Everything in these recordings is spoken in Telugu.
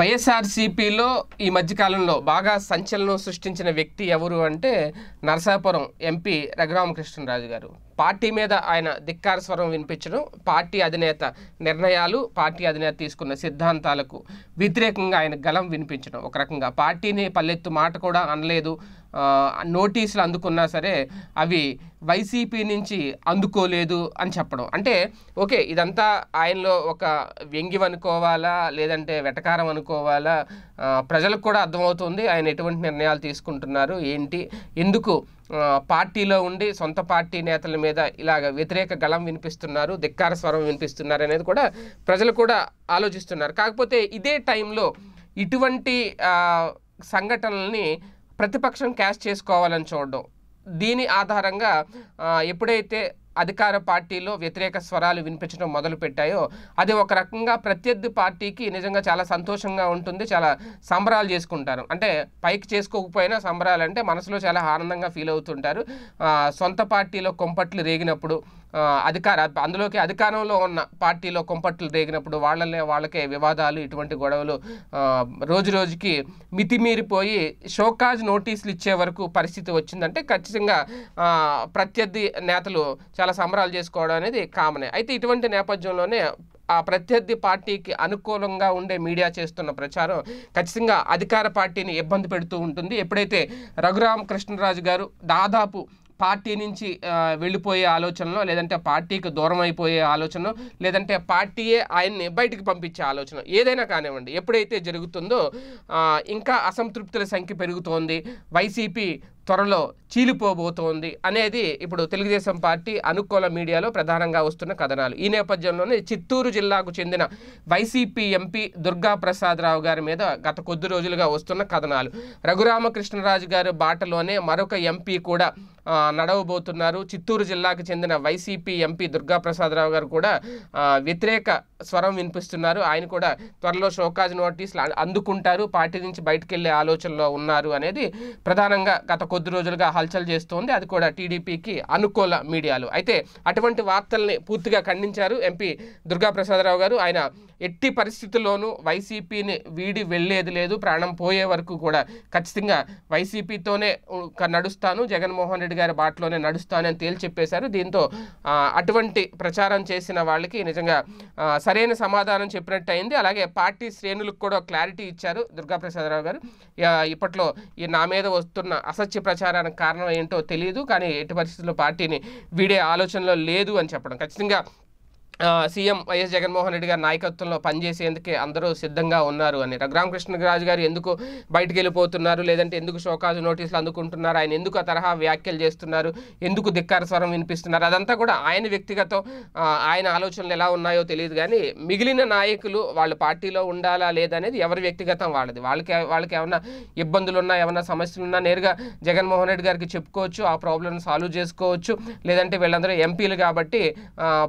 వైఎస్ఆర్సీపీలో ఈ మధ్యకాలంలో బాగా సంచలనం సృష్టించిన వ్యక్తి ఎవరు అంటే నరసాపురం ఎంపీ రఘురామకృష్ణరాజు గారు పార్టీ మీద ఆయన ధిక్కార స్వరం వినిపించడం పార్టీ అధినేత నిర్ణయాలు పార్టీ అధినేత తీసుకున్న సిద్ధాంతాలకు వ్యతిరేకంగా ఆయన గలం వినిపించడం ఒక రకంగా పార్టీని పల్లెత్తు మాట కూడా అనలేదు నోటీసులు అందుకున్నా సరే అవి వైసీపీ నుంచి అందుకోలేదు అని చెప్పడం అంటే ఓకే ఇదంతా ఆయనలో ఒక వ్యంగ్యం అనుకోవాలా లేదంటే వెటకారం అనుకోవాలా ప్రజలకు కూడా అర్థమవుతుంది ఆయన ఎటువంటి నిర్ణయాలు తీసుకుంటున్నారు ఏంటి ఎందుకు పార్టీలో ఉండి సొంత పార్టీ నేతల మీద ఇలాగ వ్యతిరేక గళం వినిపిస్తున్నారు ధిక్కార స్వరం వినిపిస్తున్నారు అనేది కూడా ప్రజలు కూడా ఆలోచిస్తున్నారు కాకపోతే ఇదే టైంలో ఇటువంటి సంఘటనల్ని ప్రతిపక్షం క్యాష్ చేసుకోవాలని చూడడం దీని ఆధారంగా ఎప్పుడైతే అధికార పార్టీలో వ్యతిరేక స్వరాలు వినిపించడం మొదలు పెట్టాయో అది ఒక రకంగా ప్రత్యర్థి పార్టీకి నిజంగా చాలా సంతోషంగా ఉంటుంది చాలా సంబరాలు చేసుకుంటారు అంటే పైకి చేసుకోకపోయినా సంబరాలు అంటే మనసులో చాలా ఆనందంగా ఫీల్ అవుతుంటారు సొంత పార్టీలో కొంపట్లు రేగినప్పుడు అధికార అందులోకి అధికారంలో ఉన్న పార్టీలో కొంపట్లు రేగినప్పుడు వాళ్ళనే వాళ్ళకే వివాదాలు ఇటువంటి గొడవలు రోజు రోజుకి మితిమీరిపోయి షోకాజ్ నోటీసులు ఇచ్చే వరకు పరిస్థితి వచ్చిందంటే ఖచ్చితంగా ప్రత్యర్థి నేతలు చాలా సంబరాలు చేసుకోవడం అనేది కామనే అయితే ఇటువంటి నేపథ్యంలోనే ఆ ప్రత్యర్థి పార్టీకి అనుకూలంగా ఉండే మీడియా చేస్తున్న ప్రచారం ఖచ్చితంగా అధికార పార్టీని ఇబ్బంది పెడుతూ ఉంటుంది ఎప్పుడైతే రఘురామ కృష్ణరాజు గారు దాదాపు పార్టీ నుంచి వెళ్ళిపోయే ఆలోచనలో లేదంటే పార్టీకి దూరం అయిపోయే ఆలోచన లేదంటే పార్టీయే ఆయన్ని బయటికి పంపించే ఆలోచన ఏదైనా కానివ్వండి ఎప్పుడైతే జరుగుతుందో ఇంకా అసంతృప్తుల సంఖ్య పెరుగుతోంది వైసీపీ త్వరలో చీలిపోబోతోంది అనేది ఇప్పుడు తెలుగుదేశం పార్టీ అనుకూల మీడియాలో ప్రధానంగా వస్తున్న కథనాలు ఈ నేపథ్యంలోనే చిత్తూరు జిల్లాకు చెందిన వైసీపీ ఎంపీ దుర్గా రావు గారి మీద గత కొద్ది రోజులుగా వస్తున్న కథనాలు రఘురామకృష్ణరాజు గారి బాటలోనే మరొక ఎంపీ కూడా నడవబోతున్నారు చిత్తూరు జిల్లాకు చెందిన వైసీపీ ఎంపీ దుర్గా రావు గారు కూడా వ్యతిరేక స్వరం వినిపిస్తున్నారు ఆయన కూడా త్వరలో షోకాజ్ నోటీసులు అందుకుంటారు పార్టీ నుంచి బయటకెళ్లే ఆలోచనలో ఉన్నారు అనేది ప్రధానంగా గత కొద్ది రోజులుగా హల్చల్ చేస్తోంది అది కూడా టీడీపీకి అనుకూల మీడియాలు అయితే అటువంటి వార్తల్ని పూర్తిగా ఖండించారు ఎంపీ దుర్గా ప్రసాదరావు గారు ఆయన ఎట్టి పరిస్థితుల్లోనూ వైసీపీని వీడి వెళ్ళేది లేదు ప్రాణం పోయే వరకు కూడా ఖచ్చితంగా వైసీపీతోనే నడుస్తాను జగన్మోహన్ రెడ్డి గారి బాటలోనే నడుస్తాను అని తేల్చెప్పేశారు దీంతో అటువంటి ప్రచారం చేసిన వాళ్ళకి నిజంగా సరైన సమాధానం చెప్పినట్టు అయింది అలాగే పార్టీ శ్రేణులకు కూడా క్లారిటీ ఇచ్చారు దుర్గా ప్రసాదరావు గారు ఇప్పట్లో ఈ నా మీద వస్తున్న అసత్య ప్రచారానికి కారణం ఏంటో తెలియదు కానీ ఎట్టి పరిస్థితుల్లో పార్టీని వీడే ఆలోచనలో లేదు అని చెప్పడం ఖచ్చితంగా సీఎం వైఎస్ జగన్మోహన్ రెడ్డి గారి నాయకత్వంలో పనిచేసేందుకే అందరూ సిద్ధంగా ఉన్నారు అని రఘురామకృష్ణరాజు గారు ఎందుకు బయటకు వెళ్ళిపోతున్నారు లేదంటే ఎందుకు షోకాజు నోటీసులు అందుకుంటున్నారు ఆయన ఎందుకు ఆ తరహా వ్యాఖ్యలు చేస్తున్నారు ఎందుకు ధిక్కార స్వరం వినిపిస్తున్నారు అదంతా కూడా ఆయన వ్యక్తిగతం ఆయన ఆలోచనలు ఎలా ఉన్నాయో తెలియదు కానీ మిగిలిన నాయకులు వాళ్ళ పార్టీలో ఉండాలా లేదనేది ఎవరి వ్యక్తిగతం వాళ్ళది వాళ్ళకి వాళ్ళకి ఏమైనా ఇబ్బందులు ఉన్నా ఏమైనా సమస్యలు ఉన్నా నేరుగా జగన్మోహన్ రెడ్డి గారికి చెప్పుకోవచ్చు ఆ ప్రాబ్లమ్ సాల్వ్ చేసుకోవచ్చు లేదంటే వీళ్ళందరూ ఎంపీలు కాబట్టి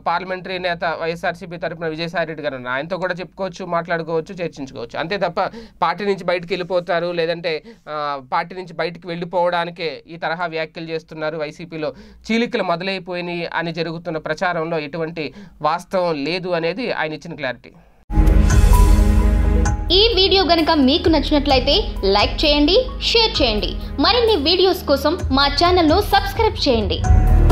పార్లమెంటరీ నేత అధినేత వైఎస్ఆర్సీపీ తరఫున రెడ్డి గారు ఉన్నారు ఆయనతో కూడా చెప్పుకోవచ్చు మాట్లాడుకోవచ్చు చర్చించుకోవచ్చు అంతే తప్ప పార్టీ నుంచి బయటకు వెళ్ళిపోతారు లేదంటే పార్టీ నుంచి బయటకు వెళ్ళిపోవడానికే ఈ తరహా వ్యాఖ్యలు చేస్తున్నారు వైసీపీలో చీలికలు మొదలైపోయినాయి అని జరుగుతున్న ప్రచారంలో ఎటువంటి వాస్తవం లేదు అనేది ఆయన ఇచ్చిన క్లారిటీ ఈ వీడియో గనక మీకు నచ్చినట్లయితే లైక్ చేయండి షేర్ చేయండి మరిన్ని వీడియోస్ కోసం మా ఛానల్ను సబ్స్క్రైబ్ చేయండి